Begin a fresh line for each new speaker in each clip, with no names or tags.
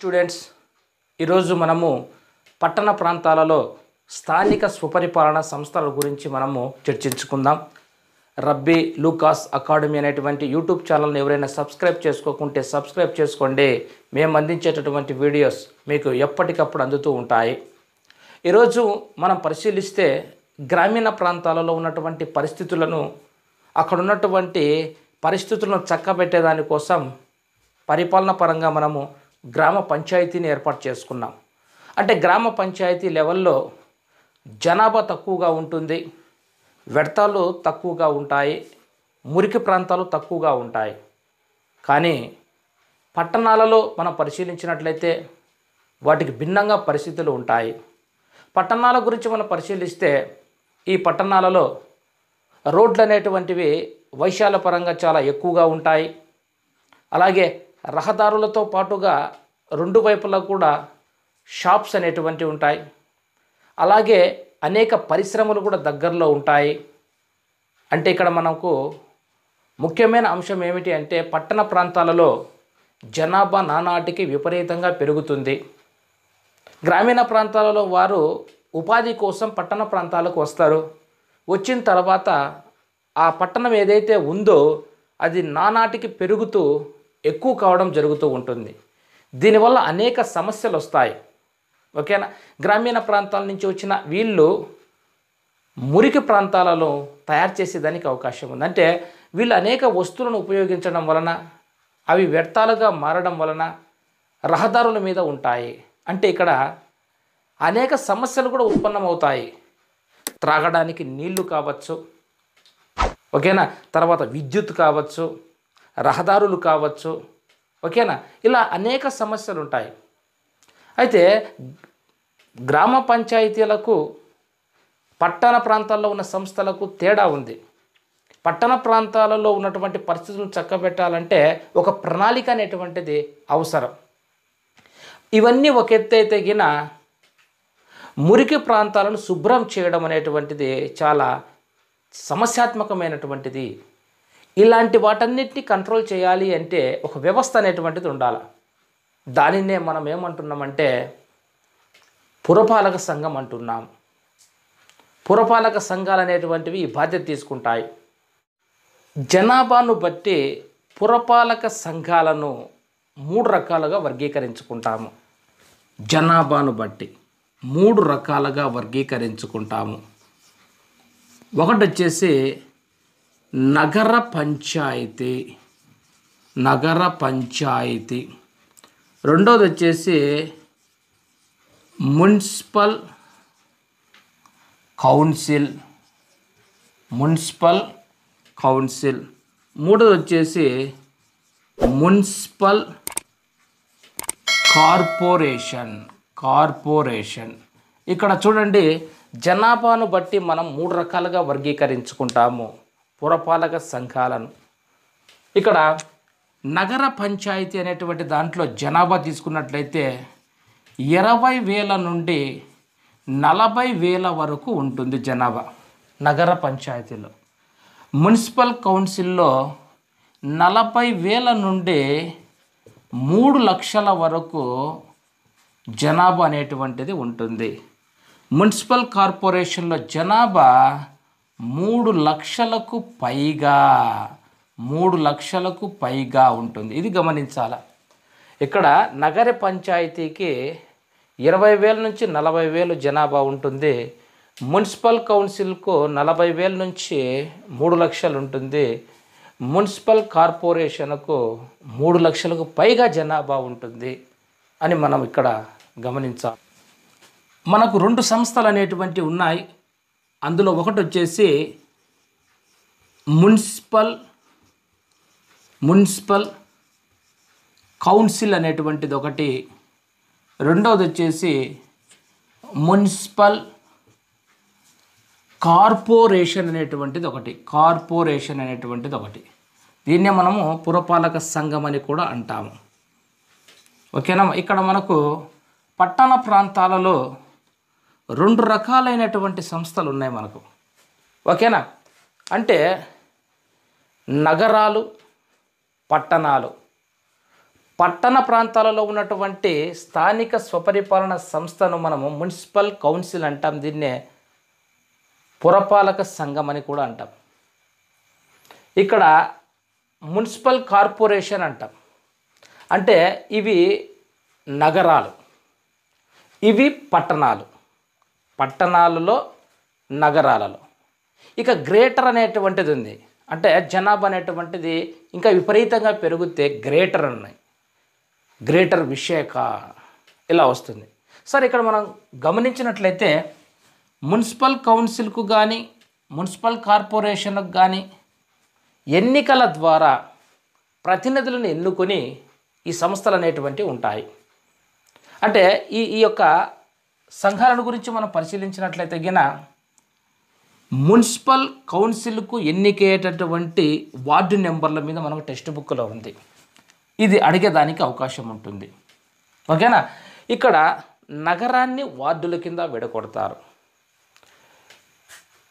students ఈరోజు మనము పట్టణ ప్రాంతాలలో స్థానిక స్వపరిపాలన సంస్థల గురించి మనము చర్చించుకుందాం రబ్బీ లూకాస్ అకాడమీ అనేటువంటి యూట్యూబ్ ఛానల్ని ఎవరైనా సబ్స్క్రైబ్ చేసుకోకుంటే సబ్స్క్రైబ్ చేసుకోండి మేము అందించేటటువంటి వీడియోస్ మీకు ఎప్పటికప్పుడు అందుతూ ఉంటాయి ఈరోజు మనం పరిశీలిస్తే గ్రామీణ ప్రాంతాలలో ఉన్నటువంటి పరిస్థితులను అక్కడ ఉన్నటువంటి పరిస్థితులను చక్కబెట్టేదానికోసం పరిపాలన పరంగా మనము గ్రామ పంచాయతీని ఏర్పాటు చేసుకున్నాం అంటే గ్రామ పంచాయతీ లెవెల్లో జనాభా తక్కువగా ఉంటుంది వెడతాలు తక్కువగా ఉంటాయి మురికి ప్రాంతాలు తక్కువగా ఉంటాయి కానీ పట్టణాలలో మనం పరిశీలించినట్లయితే వాటికి భిన్నంగా పరిస్థితులు ఉంటాయి పట్టణాల గురించి మనం పరిశీలిస్తే ఈ పట్టణాలలో రోడ్లు అనేటువంటివి వైశాల పరంగా చాలా ఎక్కువగా ఉంటాయి అలాగే రహదారులతో పాటుగా రెండు వైపులా కూడా షాప్స్ అనేటువంటి ఉంటాయి అలాగే అనేక పరిశ్రమలు కూడా దగ్గరలో ఉంటాయి అంటే ఇక్కడ మనకు ముఖ్యమైన అంశం ఏమిటి అంటే పట్టణ ప్రాంతాలలో జనాభా నానాటికి విపరీతంగా పెరుగుతుంది గ్రామీణ ప్రాంతాలలో వారు ఉపాధి కోసం పట్టణ ప్రాంతాలకు వస్తారు వచ్చిన తర్వాత ఆ పట్టణం ఏదైతే ఉందో అది నానాటికి పెరుగుతూ ఎక్కువ కావడం జరుగుతూ ఉంటుంది దీనివల్ల అనేక సమస్యలు వస్తాయి ఓకేనా గ్రామీణ ప్రాంతాల నుంచి వచ్చిన వీళ్ళు మురికి ప్రాంతాలలో తయారు చేసేదానికి అవకాశం ఉంది అంటే వీళ్ళు అనేక వస్తువులను ఉపయోగించడం వలన అవి వ్యర్థాలుగా మారడం వలన రహదారుల మీద ఉంటాయి అంటే ఇక్కడ అనేక సమస్యలు కూడా ఉత్పన్నమవుతాయి త్రాగడానికి నీళ్లు కావచ్చు ఓకేనా తర్వాత విద్యుత్ కావచ్చు రహదారులు కావచ్చు ఓకేనా ఇలా అనేక సమస్యలు ఉంటాయి అయితే గ్రామ పంచాయతీలకు పట్టణ ప్రాంతాల్లో ఉన్న సంస్థలకు తేడా ఉంది పట్టణ ప్రాంతాలలో ఉన్నటువంటి పరిస్థితులను చక్కబెట్టాలంటే ఒక ప్రణాళిక అనేటువంటిది అవసరం ఇవన్నీ ఒక గిన మురికి ప్రాంతాలను శుభ్రం చేయడం అనేటువంటిది చాలా సమస్యాత్మకమైనటువంటిది ఇలాంటి వాటన్నిటిని కంట్రోల్ చేయాలి అంటే ఒక వ్యవస్థ అనేటువంటిది ఉండాలి దానినే మనం ఏమంటున్నామంటే పురపాలక సంఘం అంటున్నాం పురపాలక సంఘాలు అనేటువంటివి ఈ బాధ్యత తీసుకుంటాయి జనాభాను బట్టి పురపాలక సంఘాలను మూడు రకాలుగా వర్గీకరించుకుంటాము జనాభాను బట్టి మూడు రకాలుగా వర్గీకరించుకుంటాము ఒకటి వచ్చేసి నగర పంచాయతీ నగర పంచాయతీ రెండోది వచ్చేసి మున్సిపల్ కౌన్సిల్ మున్సిపల్ కౌన్సిల్ మూడోది వచ్చేసి మున్సిపల్ కార్పొరేషన్ కార్పొరేషన్ ఇక్కడ చూడండి జనాభాను బట్టి మనం మూడు రకాలుగా వర్గీకరించుకుంటాము పురపాలక సంఘాలను ఇక్కడ నగర పంచాయతీ అనేటువంటి దాంట్లో జనాభా తీసుకున్నట్లయితే ఇరవై వేల నుండి నలభై వేల వరకు ఉంటుంది జనాభా నగర పంచాయతీలో మున్సిపల్ కౌన్సిల్లో నలభై వేల నుండి మూడు లక్షల వరకు జనాభా అనేటువంటిది ఉంటుంది మున్సిపల్ కార్పొరేషన్లో జనాభా మూడు లక్షలకు పైగా మూడు లక్షలకు పైగా ఉంటుంది ఇది గమనించాల ఇక్కడ నగర పంచాయతీకి ఇరవై వేల నుంచి నలభై వేలు జనాభా ఉంటుంది మున్సిపల్ కౌన్సిల్కు నలభై వేల నుంచి మూడు లక్షలు ఉంటుంది మున్సిపల్ కార్పొరేషన్కు మూడు లక్షలకు పైగా జనాభా ఉంటుంది అని మనం ఇక్కడ గమనించాలి మనకు రెండు సంస్థలు అనేటువంటి ఉన్నాయి అందులో ఒకటి వచ్చేసి మున్సిపల్ మున్సిపల్ కౌన్సిల్ అనేటువంటిది ఒకటి రెండవది వచ్చేసి మున్సిపల్ కార్పొరేషన్ అనేటువంటిది ఒకటి కార్పొరేషన్ అనేటువంటిది ఒకటి దీన్నే మనము పురపాలక సంఘం అని కూడా అంటాము ఓకేనా ఇక్కడ మనకు పట్టణ ప్రాంతాలలో రెండు రకాలైనటువంటి సంస్థలు ఉన్నాయి మనకు ఓకేనా అంటే నగరాలు పట్టణాలు పట్టణ ప్రాంతాలలో ఉన్నటువంటి స్థానిక స్వపరిపాలన సంస్థను మనము మున్సిపల్ కౌన్సిల్ అంటాం దీన్నే పురపాలక సంఘం అని కూడా అంటాం ఇక్కడ మున్సిపల్ కార్పొరేషన్ అంటాం అంటే ఇవి నగరాలు ఇవి పట్టణాలు పట్టణాలలో నగరాలలో ఇక గ్రేటర్ అనేటువంటిది ఉంది అంటే జనాభా అనేటువంటిది ఇంకా విపరీతంగా పెరిగితే గ్రేటర్ ఉన్నాయి గ్రేటర్ విశాఖ ఇలా వస్తుంది సార్ ఇక్కడ మనం గమనించినట్లయితే మున్సిపల్ కౌన్సిల్కు కానీ మున్సిపల్ కార్పొరేషన్కు కానీ ఎన్నికల ద్వారా ప్రతినిధులను ఎన్నుకొని ఈ సంస్థలు అనేటువంటివి ఉంటాయి అంటే ఈ ఈ యొక్క సంఘాలను గురించి మనం పరిశీలించినట్లయితే గిన మున్సిపల్ కౌన్సిల్కు ఎన్నికయ్యేటటువంటి వార్డు నెంబర్ల మీద మనకు టెక్స్ట్ బుక్లో ఉంది ఇది అడిగేదానికి అవకాశం ఉంటుంది ఓకేనా ఇక్కడ నగరాన్ని వార్డుల కింద విడగొడతారు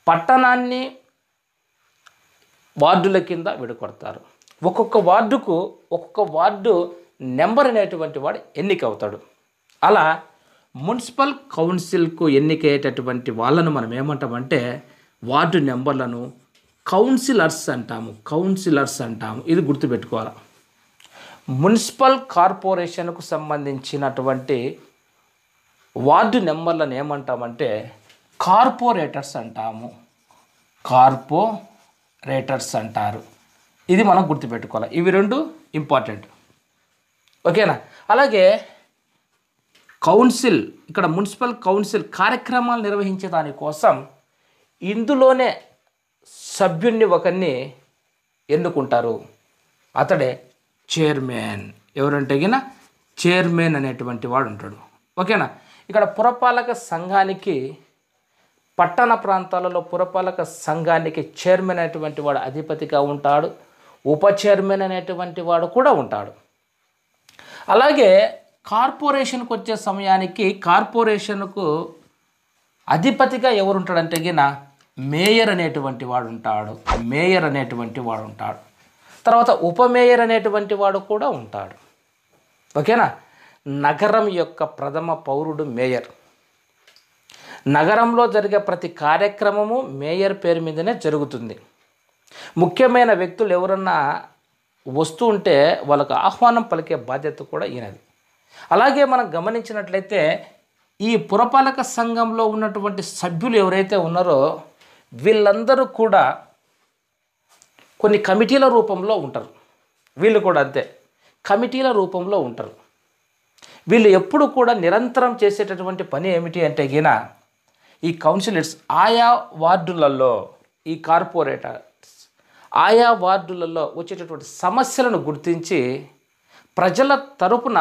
పట్టణాన్ని వార్డుల కింద విడగొడతారు ఒక్కొక్క వార్డుకు ఒక్కొక్క వార్డు నెంబర్ అనేటువంటి వాడు ఎన్నికవుతాడు అలా మున్సిపల్ కౌన్సిల్కు ఎన్నికయ్యేటటువంటి వాళ్ళను మనం ఏమంటామంటే వార్డు నెంబర్లను కౌన్సిలర్స్ అంటాము కౌన్సిలర్స్ అంటాము ఇది గుర్తుపెట్టుకోవాలి మున్సిపల్ కార్పొరేషన్కు సంబంధించినటువంటి వార్డు నెంబర్లను ఏమంటామంటే కార్పొరేటర్స్ అంటాము కార్పొరేటర్స్ అంటారు ఇది మనం గుర్తుపెట్టుకోవాలి ఇవి రెండు ఇంపార్టెంట్ ఓకేనా అలాగే కౌన్సిల్ ఇక్కడ మున్సిపల్ కౌన్సిల్ కార్యక్రమాలు నిర్వహించే దానికోసం ఇందులోనే సభ్యుణ్ణి ఒకరిని ఎన్నుకుంటారు అతడే చైర్మన్ ఎవరంటే గిన చైర్మన్ అనేటువంటి వాడు ఉంటాడు ఓకేనా ఇక్కడ పురపాలక సంఘానికి పట్టణ ప్రాంతాలలో పురపాలక సంఘానికి చైర్మన్ అనేటువంటి వాడు అధిపతిగా ఉంటాడు ఉప చైర్మన్ అనేటువంటి వాడు కూడా ఉంటాడు అలాగే కార్పొరేషన్కి వచ్చే సమయానికి కార్పొరేషన్కు అధిపతిగా ఎవరుంటాడంటే గిన మేయర్ అనేటువంటి వాడు ఉంటాడు మేయర్ అనేటువంటి వాడు ఉంటాడు తర్వాత ఉప మేయర్ అనేటువంటి వాడు కూడా ఉంటాడు ఓకేనా నగరం యొక్క ప్రథమ పౌరుడు మేయర్ నగరంలో జరిగే ప్రతి కార్యక్రమము మేయర్ పేరు మీదనే జరుగుతుంది ముఖ్యమైన వ్యక్తులు ఎవరన్నా వస్తూ ఉంటే వాళ్ళకు ఆహ్వానం పలికే బాధ్యత కూడా ఈయనది అలాగే మనం గమనించినట్లయితే ఈ పురపాలక సంఘంలో ఉన్నటువంటి సభ్యులు ఎవరైతే ఉన్నారో వీళ్ళందరూ కూడా కొన్ని కమిటీల రూపంలో ఉంటారు వీళ్ళు కూడా అంతే కమిటీల రూపంలో ఉంటారు వీళ్ళు ఎప్పుడు కూడా నిరంతరం చేసేటటువంటి పని ఏమిటి అంటే గిన ఈ కౌన్సిలర్స్ ఆయా వార్డులలో ఈ కార్పొరేటర్స్ ఆయా వార్డులలో వచ్చేటటువంటి సమస్యలను గుర్తించి ప్రజల తరపున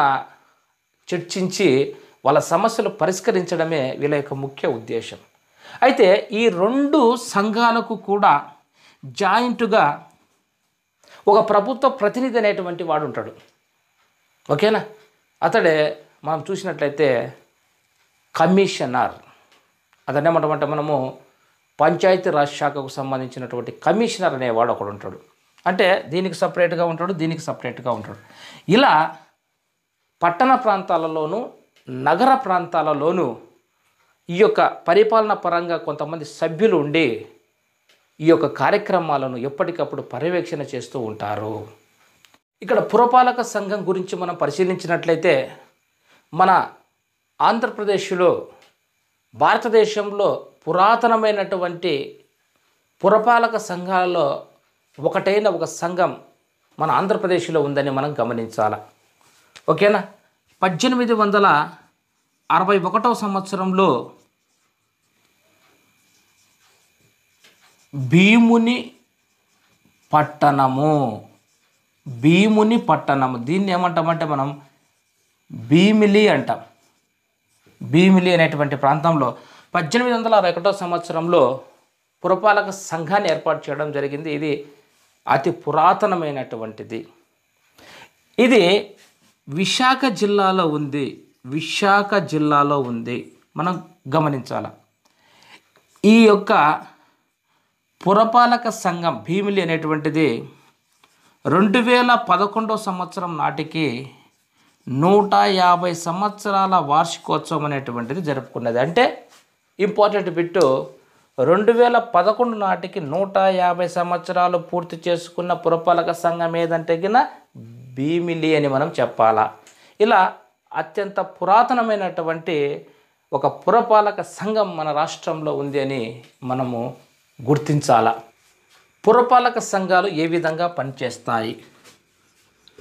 చర్చించి వాళ్ళ సమస్యలు పరిష్కరించడమే వీళ్ళ యొక్క ముఖ్య ఉద్దేశం అయితే ఈ రెండు సంఘాలకు కూడా జాయింట్గా ఒక ప్రభుత్వ ప్రతినిధి అనేటువంటి వాడు ఉంటాడు ఓకేనా అతడే మనం చూసినట్లయితే కమిషనర్ అతనేమంటామంటే మనము పంచాయతీ రాజ్ శాఖకు సంబంధించినటువంటి కమిషనర్ అనేవాడు ఒకడు ఉంటాడు అంటే దీనికి సపరేట్గా ఉంటాడు దీనికి సపరేట్గా ఉంటాడు ఇలా పట్టణ ప్రాంతాలలోనూ నగర ప్రాంతాలలోనూ ఈ యొక్క పరిపాలన పరంగా కొంతమంది సభ్యులు ఉండి ఈ యొక్క కార్యక్రమాలను ఎప్పటికప్పుడు పర్యవేక్షణ చేస్తూ ఉంటారు ఇక్కడ పురపాలక సంఘం గురించి మనం పరిశీలించినట్లయితే మన ఆంధ్రప్రదేశ్లో భారతదేశంలో పురాతనమైనటువంటి పురపాలక సంఘాలలో ఒకటైన ఒక సంఘం మన ఆంధ్రప్రదేశ్లో ఉందని మనం గమనించాలి ఓకేనా పద్దెనిమిది వందల అరవై ఒకటవ సంవత్సరంలో భీముని పట్టణము భీముని పట్టణము దీన్ని ఏమంటామంటే మనం భీమిలి అంటాం భీమిలి అనేటువంటి ప్రాంతంలో పద్దెనిమిది వందల అరవై ఒకటో సంవత్సరంలో పురపాలక సంఘాన్ని ఏర్పాటు చేయడం జరిగింది ఇది అతి పురాతనమైనటువంటిది ఇది విశాఖ జిల్లాలో ఉంది విశాఖ జిల్లాలో ఉంది మనం గమనించాల ఈ యొక్క పురపాలక సంఘం భీమిలి అనేటువంటిది రెండు వేల పదకొండో సంవత్సరం నాటికి నూట యాభై సంవత్సరాల వార్షికోత్సవం అనేటువంటిది జరుపుకున్నది అంటే ఇంపార్టెంట్ బిట్టు రెండు వేల పదకొండు నాటికి నూట యాభై సంవత్సరాలు పూర్తి చేసుకున్న పురపాలక సంఘం ఏదంటే గిన భీమిలి అని మనం చెప్పాలా ఇలా అత్యంత పురాతనమైనటువంటి ఒక పురపాలక సంఘం మన రాష్ట్రంలో ఉంది అని మనము గుర్తించాలా పురపాలక సంఘాలు ఏ విధంగా పనిచేస్తాయి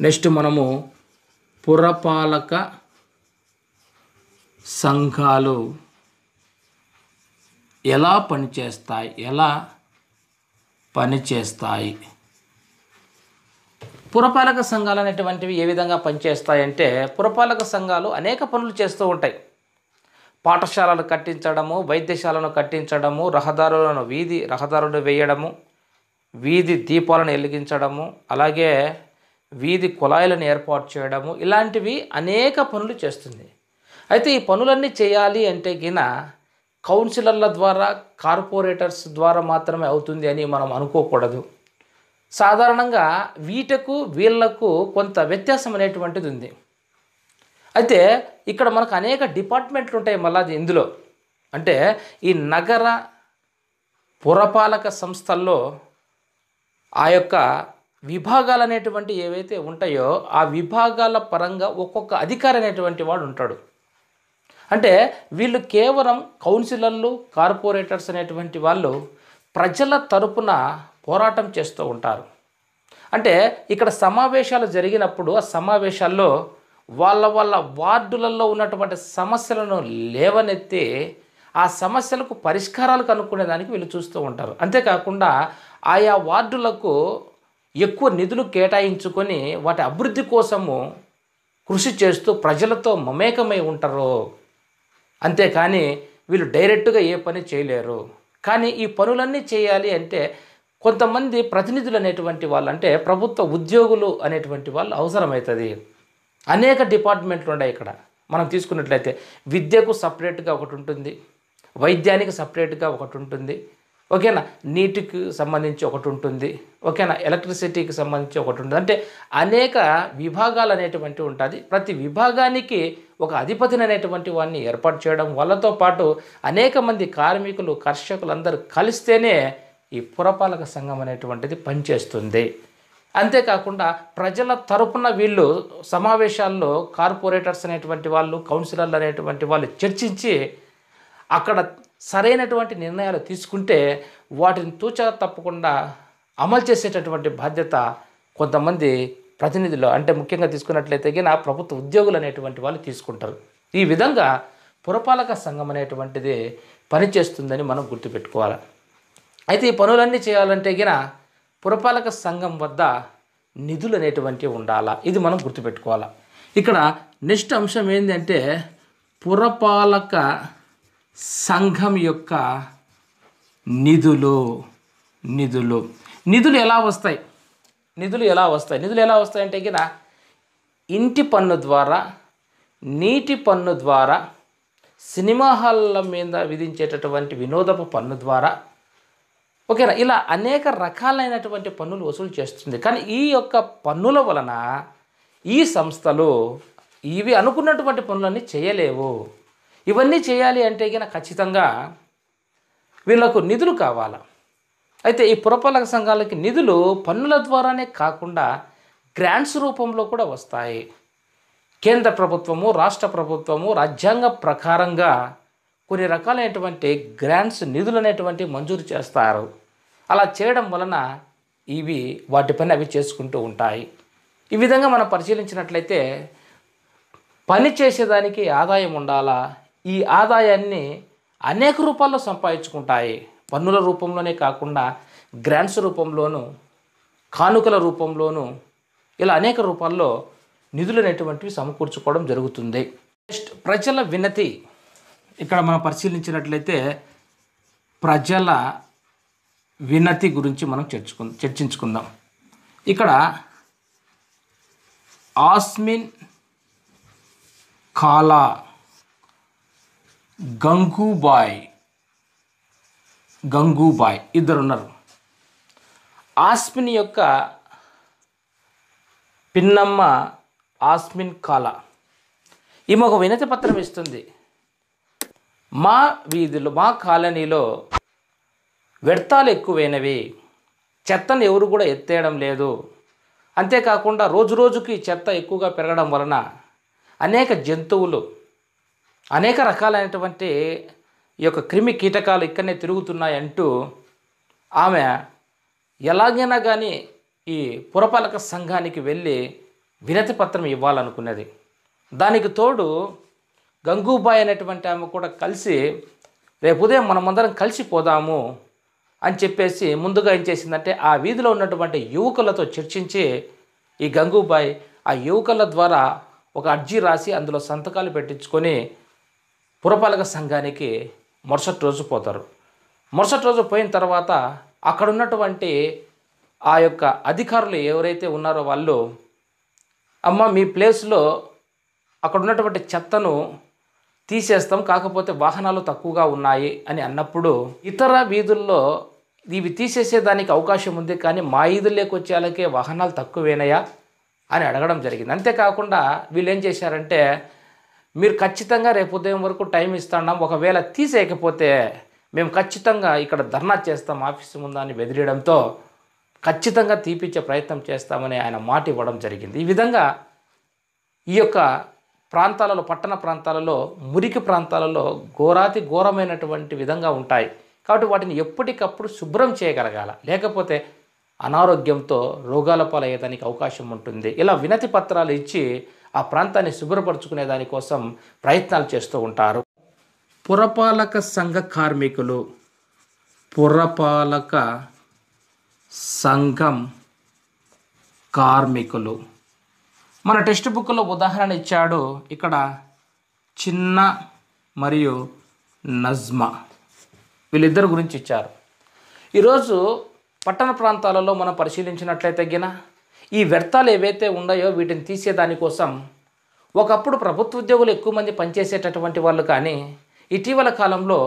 నెక్స్ట్ మనము పురపాలక సంఘాలు ఎలా పనిచేస్తాయి ఎలా పనిచేస్తాయి పురపాలక సంఘాలు అనేటువంటివి ఏ విధంగా పనిచేస్తాయంటే పురపాలక సంఘాలు అనేక పనులు చేస్తూ ఉంటాయి పాఠశాలలు కట్టించడము వైద్యశాలను కట్టించడము రహదారులను వీధి రహదారులు వేయడము వీధి దీపాలను వెలిగించడము అలాగే వీధి కుళాయిలను ఏర్పాటు చేయడము ఇలాంటివి అనేక పనులు చేస్తుంది అయితే ఈ పనులన్నీ చేయాలి అంటే గిన కౌన్సిలర్ల ద్వారా కార్పొరేటర్స్ ద్వారా మాత్రమే అవుతుంది అని మనం అనుకోకూడదు సాధారణంగా వీటకు వీళ్లకు కొంత వ్యత్యాసం అనేటువంటిది ఉంది అయితే ఇక్కడ మనకు అనేక డిపార్ట్మెంట్లు ఉంటాయి మళ్ళా ఇందులో అంటే ఈ నగర పురపాలక సంస్థల్లో ఆ యొక్క విభాగాలు అనేటువంటి ఏవైతే ఉంటాయో ఆ విభాగాల పరంగా ఒక్కొక్క అధికారి అనేటువంటి వాడు ఉంటాడు అంటే వీళ్ళు కేవలం కౌన్సిలర్లు కార్పొరేటర్స్ అనేటువంటి వాళ్ళు ప్రజల తరపున పోరాటం చేస్తూ ఉంటారు అంటే ఇక్కడ సమావేశాలు జరిగినప్పుడు ఆ సమావేశాల్లో వాళ్ళ వాళ్ళ వార్డులలో ఉన్నటువంటి సమస్యలను లేవనెత్తి ఆ సమస్యలకు పరిష్కారాలు కనుక్కునేదానికి వీళ్ళు చూస్తూ ఉంటారు అంతేకాకుండా ఆయా వార్డులకు ఎక్కువ నిధులు కేటాయించుకొని వాటి అభివృద్ధి కోసము కృషి చేస్తూ ప్రజలతో మమేకమై ఉంటారు అంతేకాని వీళ్ళు డైరెక్ట్గా ఏ పని చేయలేరు కానీ ఈ పనులన్నీ చేయాలి అంటే కొంతమంది ప్రతినిధులు అనేటువంటి వాళ్ళు అంటే ప్రభుత్వ ఉద్యోగులు అనేటువంటి వాళ్ళు అవసరమవుతుంది అనేక డిపార్ట్మెంట్లు ఉన్నాయి ఇక్కడ మనం తీసుకున్నట్లయితే విద్యకు సపరేట్గా ఒకటి ఉంటుంది వైద్యానికి సపరేట్గా ఒకటి ఉంటుంది ఓకేనా నీటికి సంబంధించి ఒకటి ఉంటుంది ఓకేనా ఎలక్ట్రిసిటీకి సంబంధించి ఒకటి ఉంటుంది అంటే అనేక విభాగాలు అనేటువంటి ఉంటుంది ప్రతి విభాగానికి ఒక అధిపతిని అనేటువంటి వాడిని ఏర్పాటు చేయడం వాళ్ళతో పాటు అనేక మంది కార్మికులు కర్షకులు అందరూ కలిస్తేనే ఈ పురపాలక సంఘం అనేటువంటిది పనిచేస్తుంది అంతేకాకుండా ప్రజల తరపున వీళ్ళు సమావేశాల్లో కార్పొరేటర్స్ అనేటువంటి వాళ్ళు కౌన్సిలర్లు అనేటువంటి వాళ్ళు చర్చించి అక్కడ సరైనటువంటి నిర్ణయాలు తీసుకుంటే వాటిని తూచా తప్పకుండా అమలు చేసేటటువంటి బాధ్యత కొంతమంది ప్రతినిధులు అంటే ముఖ్యంగా తీసుకున్నట్లయితే ఆ ప్రభుత్వ ఉద్యోగులు అనేటువంటి వాళ్ళు తీసుకుంటారు ఈ విధంగా పురపాలక సంఘం అనేటువంటిది పనిచేస్తుందని మనం గుర్తుపెట్టుకోవాలి అయితే ఈ పనులన్నీ చేయాలంటే గిన పురపాలక సంఘం వద్ద నిధులు అనేటువంటివి ఉండాలా ఇది మనం గుర్తుపెట్టుకోవాలా ఇక్కడ నెక్స్ట్ అంశం ఏంటంటే పురపాలక సంఘం యొక్క నిధులు నిధులు నిధులు ఎలా వస్తాయి నిధులు ఎలా వస్తాయి నిధులు ఎలా వస్తాయి అంటే ఇంటి పన్ను ద్వారా నీటి పన్ను ద్వారా సినిమా హాల్ల మీద విధించేటటువంటి వినోదపు పన్ను ద్వారా ఓకేనా ఇలా అనేక రకాలైనటువంటి పన్నులు వసూలు చేస్తుంది కానీ ఈ యొక్క పన్నుల వలన ఈ సంస్థలు ఇవి అనుకున్నటువంటి పనులన్నీ చేయలేవు ఇవన్నీ చేయాలి అంటే కనుక ఖచ్చితంగా వీళ్ళకు నిధులు కావాలి అయితే ఈ పురపాలక సంఘాలకి నిధులు పన్నుల ద్వారానే కాకుండా గ్రాంట్స్ రూపంలో కూడా వస్తాయి కేంద్ర ప్రభుత్వము రాష్ట్ర ప్రభుత్వము రాజ్యాంగ ప్రకారంగా కొన్ని రకాలైనటువంటి గ్రాంట్స్ నిధులు మంజూరు చేస్తారు అలా చేయడం వలన ఇవి వాటిపైన అవి చేసుకుంటూ ఉంటాయి ఈ విధంగా మనం పరిశీలించినట్లయితే పని చేసేదానికి ఆదాయం ఉండాలా ఈ ఆదాయాన్ని అనేక రూపాల్లో సంపాదించుకుంటాయి పన్నుల రూపంలోనే కాకుండా గ్రాంట్స్ రూపంలోనూ కానుకల రూపంలోనూ ఇలా అనేక రూపాల్లో నిధులు అనేటువంటివి సమకూర్చుకోవడం జరుగుతుంది నెక్స్ట్ ప్రజల వినతి ఇక్కడ మనం పరిశీలించినట్లయితే ప్రజల వినతి గురించి మనం చర్చకు చర్చించుకుందాం ఇక్కడ ఆస్మిన్ కాలా గంగూబాయ్ గంగూబాయ్ ఇద్దరున్నారు ఆస్మిన్ యొక్క పిన్నమ్మ ఆస్మిన్ కాలా ఈమె ఒక వినతి పత్రం ఇస్తుంది మా వీధిలో మా కాలనీలో వ్యర్థాలు ఎక్కువైనవి చెత్తను ఎవరు కూడా ఎత్తేయడం లేదు అంతేకాకుండా రోజు రోజుకి చెత్త ఎక్కువగా పెరగడం వలన అనేక జంతువులు అనేక రకాలైనటువంటి ఈ యొక్క క్రిమి కీటకాలు ఇక్కడనే తిరుగుతున్నాయంటూ ఆమె ఎలాగైనా కానీ ఈ పురపాలక సంఘానికి వెళ్ళి వినతి పత్రం ఇవ్వాలనుకున్నది దానికి తోడు గంగూబాయ్ అనేటువంటి ఆమె కూడా కలిసి రేపు ఉదయం మనమందరం కలిసి పోదాము అని చెప్పేసి ముందుగా ఏం చేసిందంటే ఆ వీధిలో ఉన్నటువంటి యువకులతో చర్చించి ఈ గంగూబాయ్ ఆ యువకుల ద్వారా ఒక అర్జీ రాసి అందులో సంతకాలు పెట్టించుకొని పురపాలక సంఘానికి మరుసటి రోజు పోతారు మరుసటి రోజు పోయిన తర్వాత అక్కడ ఉన్నటువంటి ఆ యొక్క అధికారులు ఎవరైతే ఉన్నారో వాళ్ళు అమ్మ మీ ప్లేస్లో అక్కడ ఉన్నటువంటి చెత్తను తీసేస్తాం కాకపోతే వాహనాలు తక్కువగా ఉన్నాయి అని అన్నప్పుడు ఇతర వీధుల్లో ఇవి తీసేసేదానికి అవకాశం ఉంది కానీ మా ఈదుల్లోకి వాళ్ళకే వాహనాలు తక్కువేనయా అని అడగడం జరిగింది అంతేకాకుండా వీళ్ళు ఏం చేశారంటే మీరు ఖచ్చితంగా రేపు ఉదయం వరకు టైం ఇస్తాం ఒకవేళ తీసేయకపోతే మేము ఖచ్చితంగా ఇక్కడ ధర్నా చేస్తాం ఆఫీస్ ముందా అని బెదిరియడంతో ఖచ్చితంగా తీపిచ్చే ప్రయత్నం చేస్తామని ఆయన మాట ఇవ్వడం జరిగింది ఈ విధంగా ఈ యొక్క ప్రాంతాలలో పట్టణ ప్రాంతాలలో మురికి ప్రాంతాలలో ఘోరాతి ఘోరమైనటువంటి విధంగా ఉంటాయి కాబట్టి వాటిని ఎప్పటికప్పుడు శుభ్రం చేయగలగాల లేకపోతే అనారోగ్యంతో రోగాల పాలయ్యేదానికి అవకాశం ఉంటుంది ఇలా వినతి పత్రాలు ఇచ్చి ఆ ప్రాంతాన్ని శుభ్రపరచుకునే దానికోసం ప్రయత్నాలు చేస్తూ ఉంటారు పురపాలక సంఘ కార్మికులు పురపాలక సంఘం కార్మికులు మన టెక్స్ట్ బుక్లో ఉదాహరణ ఇచ్చాడు ఇక్కడ చిన్న మరియు నజ్మా వీళ్ళిద్దరు గురించి ఇచ్చారు ఈరోజు పట్టణ ప్రాంతాలలో మనం పరిశీలించినట్లయితే తగ్గిన ఈ వ్యర్థాలు ఏవైతే ఉన్నాయో వీటిని తీసేదానికోసం ఒకప్పుడు ప్రభుత్వ ఉద్యోగులు ఎక్కువ మంది పనిచేసేటటువంటి వాళ్ళు కానీ ఇటీవల కాలంలో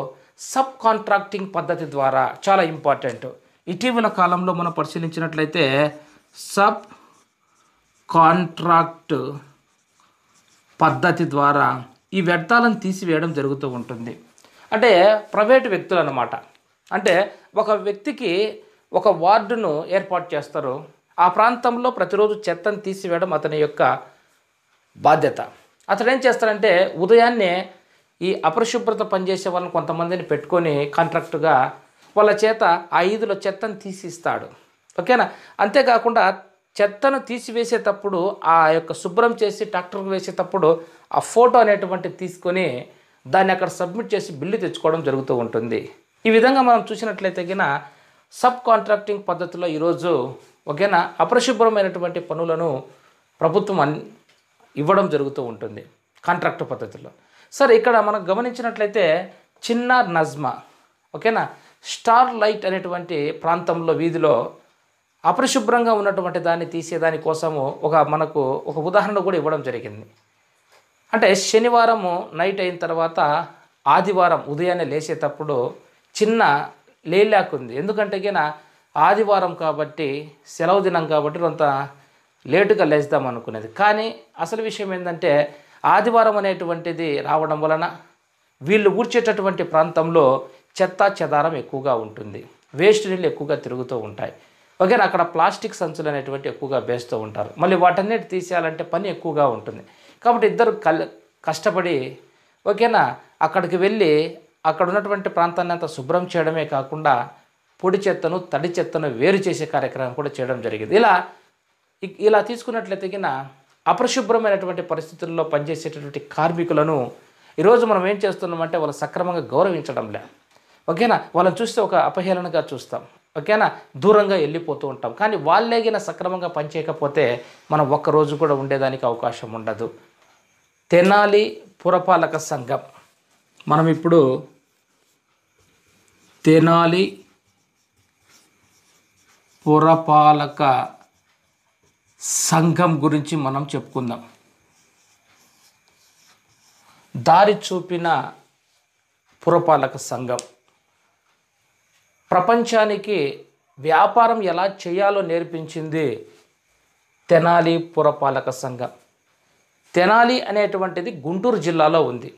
సబ్ కాంట్రాక్టింగ్ పద్ధతి ద్వారా చాలా ఇంపార్టెంట్ ఇటీవల కాలంలో మనం పరిశీలించినట్లయితే సబ్ కాంట్రాక్ట్ పద్ధతి ద్వారా ఈ వ్యర్థాలను తీసివేయడం జరుగుతూ ఉంటుంది అంటే ప్రైవేట్ వ్యక్తులు అన్నమాట అంటే ఒక వ్యక్తికి ఒక వార్డును ఏర్పాటు చేస్తారు ఆ ప్రాంతంలో ప్రతిరోజు చెత్తను తీసివేయడం అతని యొక్క బాధ్యత అతడు ఏం చేస్తారంటే ఉదయాన్నే ఈ అపరిశుభ్రత పనిచేసే వాళ్ళని కొంతమందిని పెట్టుకొని కాంట్రాక్టుగా వాళ్ళ చేత ఆ ఈదులో చెత్తను తీసిస్తాడు ఓకేనా అంతేకాకుండా చెత్తను తీసివేసేటప్పుడు ఆ యొక్క శుభ్రం చేసి ట్రాక్టర్కి వేసేటప్పుడు ఆ ఫోటో అనేటువంటిది తీసుకొని దాన్ని అక్కడ సబ్మిట్ చేసి బిల్లు తెచ్చుకోవడం జరుగుతూ ఉంటుంది ఈ విధంగా మనం చూసినట్లయితే గిన సబ్ కాంట్రాక్టింగ్ పద్ధతిలో ఈరోజు ఒకేనా అపరిశుభ్రమైనటువంటి పనులను ప్రభుత్వం అన్ ఇవ్వడం జరుగుతూ ఉంటుంది కాంట్రాక్ట్ పద్ధతిలో సరే ఇక్కడ మనం గమనించినట్లయితే చిన్న నజ్మా ఓకేనా స్టార్ లైట్ అనేటువంటి ప్రాంతంలో వీధిలో అపరిశుభ్రంగా ఉన్నటువంటి దాన్ని తీసేదాని కోసము ఒక మనకు ఒక ఉదాహరణ కూడా ఇవ్వడం జరిగింది అంటే శనివారము నైట్ అయిన తర్వాత ఆదివారం ఉదయాన్నే లేచేటప్పుడు చిన్న ఉంది ఎందుకంటే ఆదివారం కాబట్టి సెలవు దినం కాబట్టి కొంత లేటుగా లేస్తాం అనుకునేది కానీ అసలు విషయం ఏంటంటే ఆదివారం అనేటువంటిది రావడం వలన వీళ్ళు ఊడ్చేటటువంటి ప్రాంతంలో చెత్త చెదారం ఎక్కువగా ఉంటుంది వేస్ట్ నీళ్ళు ఎక్కువగా తిరుగుతూ ఉంటాయి వగేరా అక్కడ ప్లాస్టిక్ సంచులు అనేటువంటి ఎక్కువగా వేస్తూ ఉంటారు మళ్ళీ వాటన్నిటి తీసేయాలంటే పని ఎక్కువగా ఉంటుంది కాబట్టి ఇద్దరు కల్ కష్టపడి ఓకేనా అక్కడికి వెళ్ళి అక్కడ ఉన్నటువంటి ప్రాంతాన్ని అంతా శుభ్రం చేయడమే కాకుండా పొడి చెత్తను తడి చెత్తను వేరు చేసే కార్యక్రమం కూడా చేయడం జరిగింది ఇలా ఇలా తీసుకున్నట్లయితే అపరిశుభ్రమైనటువంటి పరిస్థితుల్లో పనిచేసేటటువంటి కార్మికులను ఈరోజు మనం ఏం చేస్తున్నామంటే వాళ్ళు సక్రమంగా గౌరవించడం లే ఓకేనా వాళ్ళని చూస్తే ఒక అపహేళనగా చూస్తాం ఓకేనా దూరంగా వెళ్ళిపోతూ ఉంటాం కానీ వాళ్ళేగిన సక్రమంగా పనిచేయకపోతే మనం ఒక్కరోజు కూడా ఉండేదానికి అవకాశం ఉండదు తెనాలి పురపాలక సంఘం మనం ఇప్పుడు తెనాలి పురపాలక సంఘం గురించి మనం చెప్పుకుందాం దారి చూపిన పురపాలక సంఘం ప్రపంచానికి వ్యాపారం ఎలా చేయాలో నేర్పించింది తెనాలి పురపాలక సంఘం తెనాలి అనేటువంటిది గుంటూరు జిల్లాలో ఉంది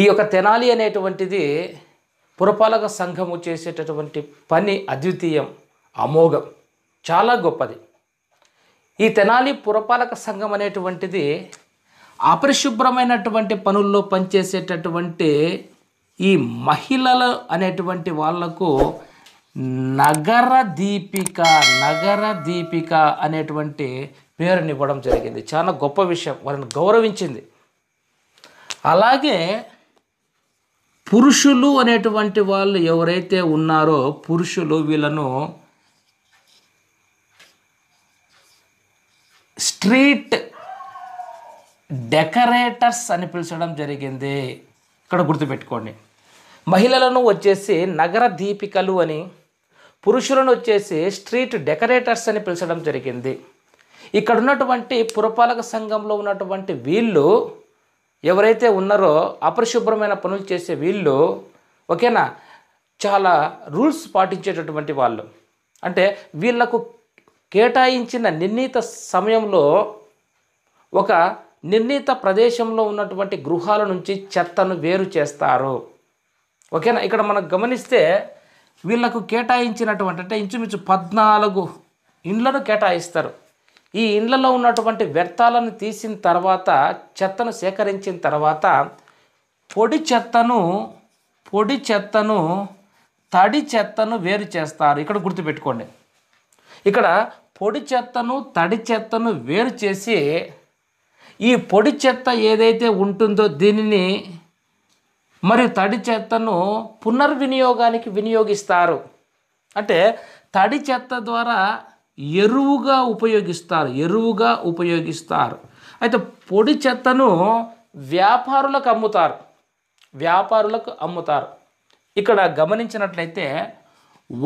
ఈ యొక్క తెనాలి అనేటువంటిది పురపాలక సంఘము చేసేటటువంటి పని అద్వితీయం అమోఘం చాలా గొప్పది ఈ తెనాలి పురపాలక సంఘం అనేటువంటిది అపరిశుభ్రమైనటువంటి పనుల్లో పనిచేసేటటువంటి ఈ మహిళలు అనేటువంటి వాళ్లకు నగర దీపిక నగర దీపిక అనేటువంటి పేరుని ఇవ్వడం జరిగింది చాలా గొప్ప విషయం వాళ్ళని గౌరవించింది అలాగే పురుషులు అనేటువంటి వాళ్ళు ఎవరైతే ఉన్నారో పురుషులు వీళ్ళను స్ట్రీట్ డెకరేటర్స్ అని పిలిచడం జరిగింది ఇక్కడ గుర్తుపెట్టుకోండి మహిళలను వచ్చేసి నగర దీపికలు అని పురుషులను వచ్చేసి స్ట్రీట్ డెకరేటర్స్ అని పిలచడం జరిగింది ఇక్కడ ఉన్నటువంటి పురపాలక సంఘంలో ఉన్నటువంటి వీళ్ళు ఎవరైతే ఉన్నారో అపరిశుభ్రమైన పనులు చేసే వీళ్ళు ఓకేనా చాలా రూల్స్ పాటించేటటువంటి వాళ్ళు అంటే వీళ్లకు కేటాయించిన నిర్ణీత సమయంలో ఒక నిర్ణీత ప్రదేశంలో ఉన్నటువంటి గృహాల నుంచి చెత్తను వేరు చేస్తారు ఓకేనా ఇక్కడ మనం గమనిస్తే వీళ్ళకు కేటాయించినటువంటి అంటే ఇంచుమించు పద్నాలుగు ఇండ్లను కేటాయిస్తారు ఈ ఇండ్లలో ఉన్నటువంటి వ్యర్థాలను తీసిన తర్వాత చెత్తను సేకరించిన తర్వాత పొడి చెత్తను పొడి చెత్తను తడి చెత్తను వేరు చేస్తారు ఇక్కడ గుర్తుపెట్టుకోండి ఇక్కడ పొడి చెత్తను తడి చెత్తను వేరు చేసి ఈ పొడి చెత్త ఏదైతే ఉంటుందో దీనిని మరియు తడి చెత్తను పునర్వినియోగానికి వినియోగిస్తారు అంటే తడి చెత్త ద్వారా ఎరువుగా ఉపయోగిస్తారు ఎరువుగా ఉపయోగిస్తారు అయితే పొడి చెత్తను వ్యాపారులకు అమ్ముతారు వ్యాపారులకు అమ్ముతారు ఇక్కడ గమనించినట్లయితే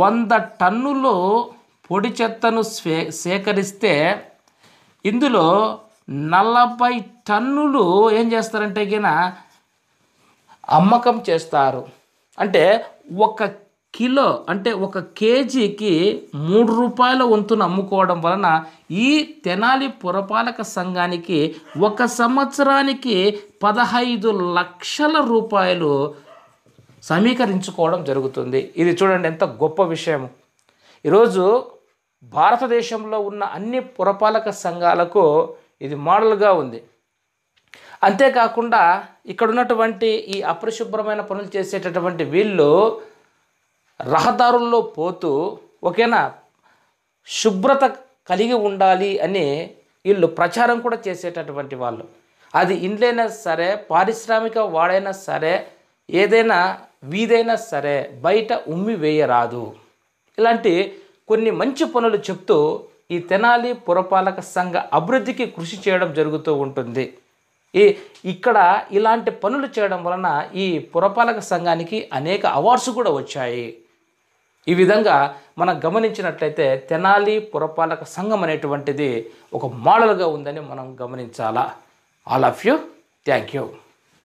వంద టన్నులు పొడి చెత్తను స్వే సేకరిస్తే ఇందులో నలభై టన్నులు ఏం చేస్తారంటే గిన అమ్మకం చేస్తారు అంటే ఒక కిలో అంటే ఒక కేజీకి మూడు రూపాయల వంతున అమ్ముకోవడం వలన ఈ తెనాలి పురపాలక సంఘానికి ఒక సంవత్సరానికి పదహైదు లక్షల రూపాయలు సమీకరించుకోవడం జరుగుతుంది ఇది చూడండి ఎంత గొప్ప విషయం ఈరోజు భారతదేశంలో ఉన్న అన్ని పురపాలక సంఘాలకు ఇది మోడల్గా ఉంది అంతేకాకుండా ఇక్కడ ఉన్నటువంటి ఈ అపరిశుభ్రమైన పనులు చేసేటటువంటి వీళ్ళు రహదారుల్లో పోతూ ఓకేనా శుభ్రత కలిగి ఉండాలి అని వీళ్ళు ప్రచారం కూడా చేసేటటువంటి వాళ్ళు అది ఇండ్లైనా సరే పారిశ్రామిక వాడైనా సరే ఏదైనా వీదైనా సరే బయట ఉమ్మి వేయరాదు ఇలాంటి కొన్ని మంచి పనులు చెప్తూ ఈ తెనాలి పురపాలక సంఘ అభివృద్ధికి కృషి చేయడం జరుగుతూ ఉంటుంది ఈ ఇక్కడ ఇలాంటి పనులు చేయడం వలన ఈ పురపాలక సంఘానికి అనేక అవార్డ్స్ కూడా వచ్చాయి ఈ విధంగా మనం గమనించినట్లయితే తెనాలి పురపాలక సంఘం అనేటువంటిది ఒక మోడల్గా ఉందని మనం గమనించాలా all of you thank you